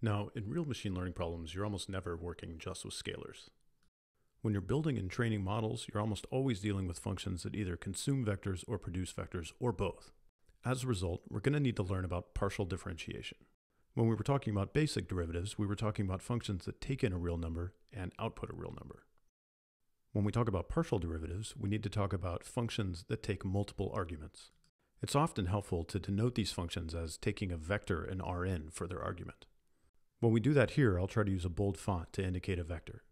Now, in real machine learning problems, you're almost never working just with scalars. When you're building and training models, you're almost always dealing with functions that either consume vectors or produce vectors, or both. As a result, we're going to need to learn about partial differentiation. When we were talking about basic derivatives, we were talking about functions that take in a real number and output a real number. When we talk about partial derivatives, we need to talk about functions that take multiple arguments. It's often helpful to denote these functions as taking a vector and Rn for their argument. When we do that here, I'll try to use a bold font to indicate a vector.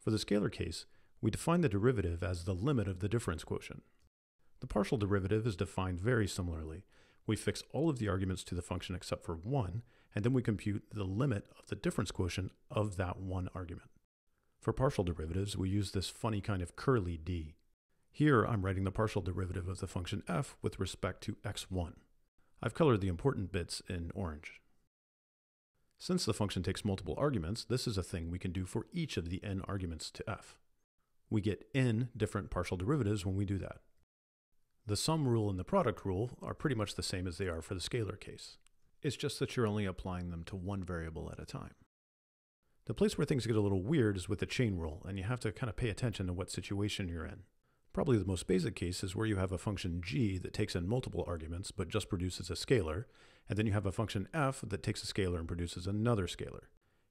For the scalar case, we define the derivative as the limit of the difference quotient. The partial derivative is defined very similarly. We fix all of the arguments to the function except for one, and then we compute the limit of the difference quotient of that one argument. For partial derivatives, we use this funny kind of curly d. Here, I'm writing the partial derivative of the function f with respect to x1. I've colored the important bits in orange. Since the function takes multiple arguments, this is a thing we can do for each of the n arguments to f. We get n different partial derivatives when we do that. The sum rule and the product rule are pretty much the same as they are for the scalar case. It's just that you're only applying them to one variable at a time. The place where things get a little weird is with the chain rule, and you have to kind of pay attention to what situation you're in. Probably the most basic case is where you have a function g that takes in multiple arguments but just produces a scalar, and then you have a function f that takes a scalar and produces another scalar.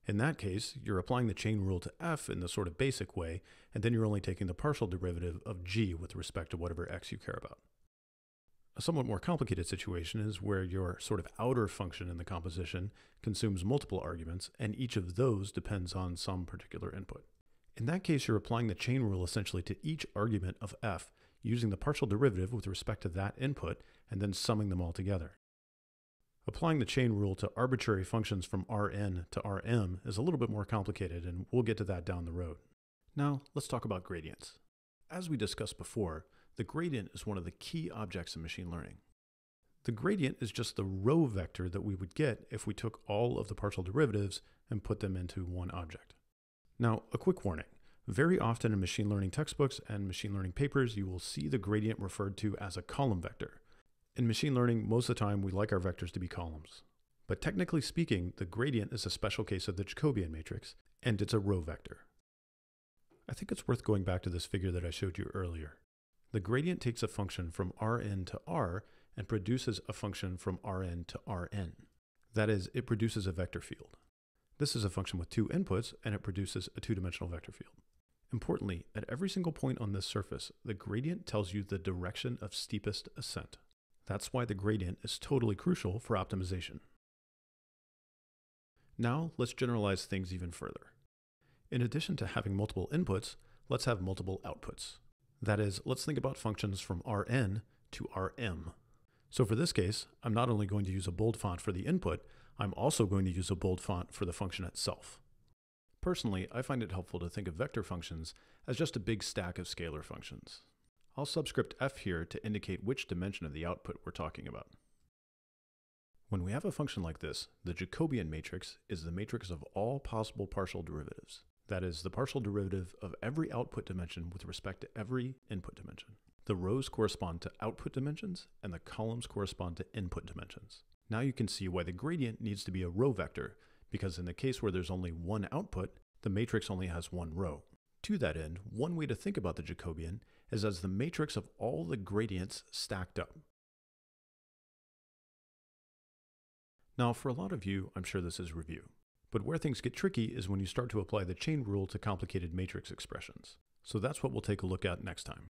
In that case, you're applying the chain rule to f in the sort of basic way, and then you're only taking the partial derivative of g with respect to whatever x you care about. A somewhat more complicated situation is where your sort of outer function in the composition consumes multiple arguments, and each of those depends on some particular input. In that case, you're applying the chain rule essentially to each argument of f, using the partial derivative with respect to that input, and then summing them all together. Applying the chain rule to arbitrary functions from Rn to Rm is a little bit more complicated, and we'll get to that down the road. Now, let's talk about gradients. As we discussed before, the gradient is one of the key objects in machine learning. The gradient is just the row vector that we would get if we took all of the partial derivatives and put them into one object. Now, a quick warning. Very often in machine learning textbooks and machine learning papers, you will see the gradient referred to as a column vector. In machine learning, most of the time we like our vectors to be columns. But technically speaking, the gradient is a special case of the Jacobian matrix, and it's a row vector. I think it's worth going back to this figure that I showed you earlier. The gradient takes a function from Rn to R and produces a function from Rn to Rn. That is, it produces a vector field. This is a function with two inputs, and it produces a two-dimensional vector field. Importantly, at every single point on this surface, the gradient tells you the direction of steepest ascent. That's why the gradient is totally crucial for optimization. Now, let's generalize things even further. In addition to having multiple inputs, let's have multiple outputs. That is, let's think about functions from Rn to Rm. So for this case, I'm not only going to use a bold font for the input, I'm also going to use a bold font for the function itself. Personally, I find it helpful to think of vector functions as just a big stack of scalar functions. I'll subscript f here to indicate which dimension of the output we're talking about. When we have a function like this, the Jacobian matrix is the matrix of all possible partial derivatives. That is, the partial derivative of every output dimension with respect to every input dimension. The rows correspond to output dimensions, and the columns correspond to input dimensions. Now you can see why the gradient needs to be a row vector, because in the case where there's only one output, the matrix only has one row. To that end, one way to think about the Jacobian is as the matrix of all the gradients stacked up. Now, for a lot of you, I'm sure this is review. But where things get tricky is when you start to apply the chain rule to complicated matrix expressions. So that's what we'll take a look at next time.